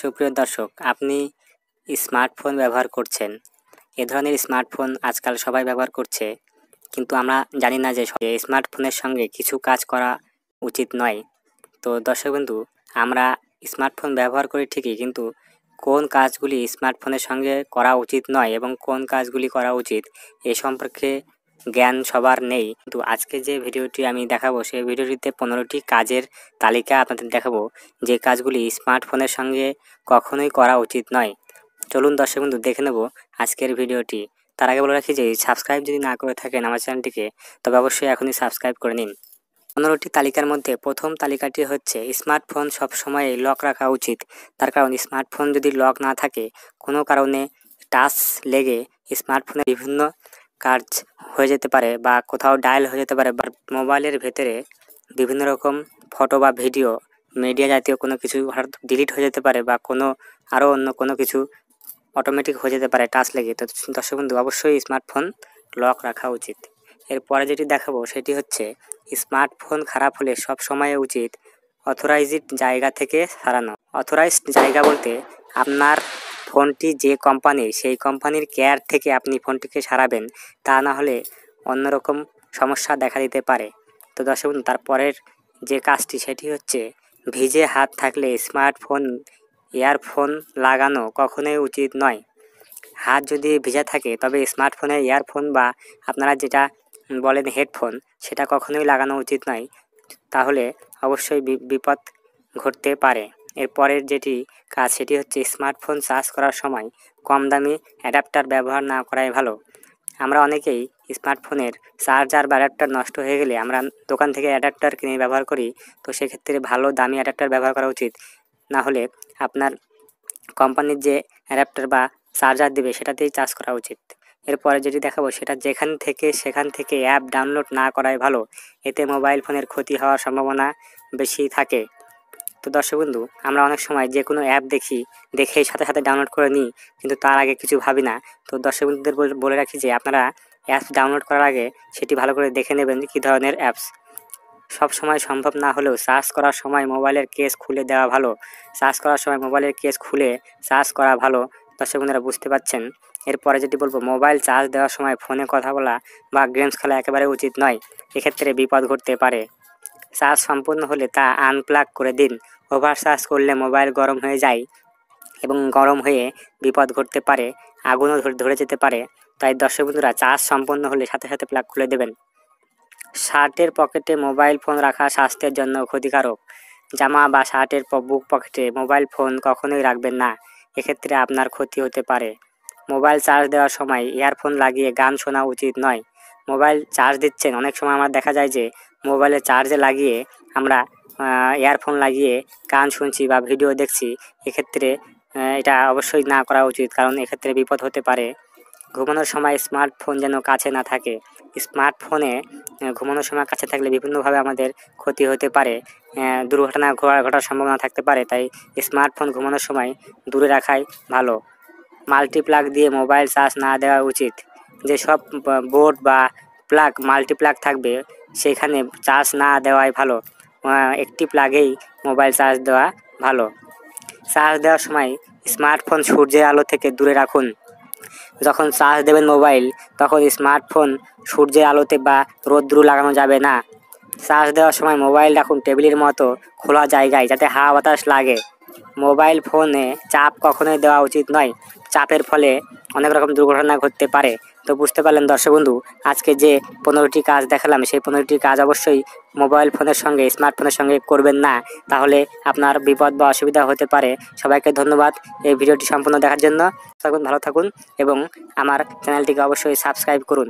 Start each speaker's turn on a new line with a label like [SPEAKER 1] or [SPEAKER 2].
[SPEAKER 1] সুপ্রিয় দর্শক আপনি স্মার্টফোন ব্যবহার করছেন এ ধরনের স্মার্টফোন আজকাল সবাই ব্যবহার করছে কিন্তু আমরা জানি না যে স্মার্টফোনের সঙ্গে কিছু কাজ করা উচিত নয় তো দর্শক বন্ধু আমরা স্মার্টফোন ব্যবহার করি ঠিকই কিন্তু কোন কাজগুলি স্মার্টফোনের সঙ্গে করা উচিত নয় এবং কোন কাজগুলি করা উচিত এ সম্পর্কে জ্ঞান সবার নেই কিন্তু আজকে যে ভিডিওটি আমি দেখাবো সেই ভিডিওটিতে পনেরোটি কাজের তালিকা আপনাদের দেখাবো যে কাজগুলি স্মার্টফোনের সঙ্গে কখনোই করা উচিত নয় চলুন দর্শক বন্ধু দেখে নেব আজকের ভিডিওটি তার আগে বলে রাখি যে সাবস্ক্রাইব যদি না করে থাকেন আমার চ্যানেলটিকে তবে অবশ্যই এখনই সাবস্ক্রাইব করে নিন পনেরোটি তালিকার মধ্যে প্রথম তালিকাটি হচ্ছে স্মার্টফোন সবসময় লক রাখা উচিত তার কারণ স্মার্টফোন যদি লক না থাকে কোনো কারণে টাচ লেগে স্মার্টফোনে বিভিন্ন কাজ হয়ে যেতে পারে বা কোথাও ডায়াল হয়ে যেতে পারে বা মোবাইলের ভেতরে বিভিন্ন রকম ফটো বা ভিডিও মিডিয়া জাতীয় কোনো কিছু হঠাৎ ডিলিট হয়ে যেতে পারে বা কোনো আরও অন্য কোনো কিছু অটোমেটিক হয়ে যেতে পারে টাচ লেগে তো দর্শক বন্ধু অবশ্যই স্মার্টফোন লক রাখা উচিত এরপরে যেটি দেখাবো সেটি হচ্ছে স্মার্টফোন খারাপ হলে সব সময় উচিত অথরাইজড জায়গা থেকে সারানো অথরাইজড জায়গা বলতে আপনার ফোনটি যে কোম্পানির সেই কোম্পানির কেয়ার থেকে আপনি ফোনটিকে সারাবেন তা না হলে অন্যরকম সমস্যা দেখা দিতে পারে তো দর্শক তারপরের যে কাজটি সেটি হচ্ছে ভিজে হাত থাকলে স্মার্টফোন ইয়ারফোন লাগানো কখনোই উচিত নয় হাত যদি ভিজা থাকে তবে স্মার্টফোনে ইয়ারফোন বা আপনারা যেটা বলেন হেডফোন সেটা কখনোই লাগানো উচিত নয় তাহলে অবশ্যই বিপদ ঘটতে পারে এরপরের যেটি কাজ সেটি হচ্ছে স্মার্টফোন চার্জ করার সময় কম দামি অ্যাডাপ্টার ব্যবহার না করাই ভালো আমরা অনেকেই স্মার্টফোনের চার্জার বা অ্যাডাপ্টার নষ্ট হয়ে গেলে আমরা দোকান থেকে অ্যাডাপ্টার কিনে ব্যবহার করি তো সেক্ষেত্রে ভালো দামি অ্যাডাপ্টার ব্যবহার করা উচিত না হলে আপনার কোম্পানির যে অ্যাডাপ্টার বা চার্জার দেবে সেটাতেই চার্জ করা উচিত এরপরে যেটি দেখাবো সেটা যেখান থেকে সেখান থেকে অ্যাপ ডাউনলোড না করাই ভালো এতে মোবাইল ফোনের ক্ষতি হওয়ার সম্ভাবনা বেশি থাকে তো দর্শক বন্ধু আমরা অনেক সময় যে কোনো অ্যাপ দেখি দেখে সাথে সাথে ডাউনলোড করে নিই কিন্তু তার আগে কিছু ভাবি না তো দর্শক বন্ধুদের বলে রাখি যে আপনারা অ্যাপস ডাউনলোড করার আগে সেটি ভালো করে দেখে নেবেন কী ধরনের অ্যাপস সব সময় সম্ভব না হলেও সার্চ করার সময় মোবাইলের কেস খুলে দেওয়া ভালো সার্চ করার সময় মোবাইলের কেস খুলে সার্চ করা ভালো দর্শক বন্ধুরা বুঝতে পাচ্ছেন এরপরে যেটি বলবো মোবাইল চার্জ দেওয়ার সময় ফোনে কথা বলা বা গেমস খেলা একেবারে উচিত নয় এক্ষেত্রে বিপদ ঘটতে পারে চার্জ সম্পূর্ণ হলে তা আনপ্লাগ করে দিন ওভার চার্জ করলে মোবাইল গরম হয়ে যায় এবং গরম হয়ে বিপদ ঘটতে পারে আগুনও ধরে যেতে পারে তাই দর্শক বন্ধুরা চার্জ সম্পন্ন হলে সাথে সাথে প্লাগ খুলে দেবেন শার্টের পকেটে মোবাইল ফোন রাখা স্বাস্থ্যের জন্য ক্ষতিকারক জামা বা শার্টের বুক পকেটে মোবাইল ফোন কখনোই রাখবেন না এক্ষেত্রে আপনার ক্ষতি হতে পারে মোবাইল চার্জ দেওয়ার সময় ইয়ারফোন লাগিয়ে গান শোনা উচিত নয় মোবাইল চার্জ দিচ্ছেন অনেক সময় আমার দেখা যায় যে মোবাইলে চার্জে লাগিয়ে আমরা ইয়ারফোন লাগিয়ে গান শুনছি বা ভিডিও দেখছি এক্ষেত্রে এটা অবশ্যই না করা উচিত কারণ এক্ষেত্রে বিপদ হতে পারে ঘুমানোর সময় স্মার্টফোন যেন কাছে না থাকে স্মার্টফোনে ঘুমানোর সময় কাছে থাকলে বিভিন্নভাবে আমাদের ক্ষতি হতে পারে দুর্ঘটনা ঘটার সম্ভাবনা থাকতে পারে তাই স্মার্টফোন ঘুমানোর সময় দূরে রাখাই ভালো মাল্টিপ্লাগ দিয়ে মোবাইল চার্জ না দেওয়া উচিত যেসব বোর্ড বা প্লাগ মাল্টিপ্লাগ থাকবে সেখানে চার্জ না দেওয়াই ভালো একটি প্লাগেই মোবাইল চার্জ দেওয়া ভালো চার্জ দেওয়ার সময় স্মার্টফোন সূর্যের আলো থেকে দূরে রাখুন যখন চার্জ দেবেন মোবাইল তখন স্মার্টফোন সূর্যের আলোতে বা রোদ্রু লাগানো যাবে না চার্জ দেওয়ার সময় মোবাইল রাখুন টেবিলের মতো খোলা জায়গায় যাতে হাওয়া বাতাস লাগে মোবাইল ফোনে চাপ কখনোই দেওয়া উচিত নয় চাপের ফলে অনেক রকম দুর্ঘটনা ঘটতে পারে তো বুঝতে পারলেন দর্শক বন্ধু আজকে যে পনেরোটি কাজ দেখালাম সেই পনেরোটি কাজ অবশ্যই মোবাইল ফোনের সঙ্গে স্মার্টফোনের সঙ্গে করবেন না তাহলে আপনার বিপদ বা অসুবিধা হতে পারে সবাইকে ধন্যবাদ এই ভিডিওটি সম্পূর্ণ দেখার জন্য থাকুন ভালো থাকুন এবং আমার চ্যানেলটিকে অবশ্যই সাবস্ক্রাইব করুন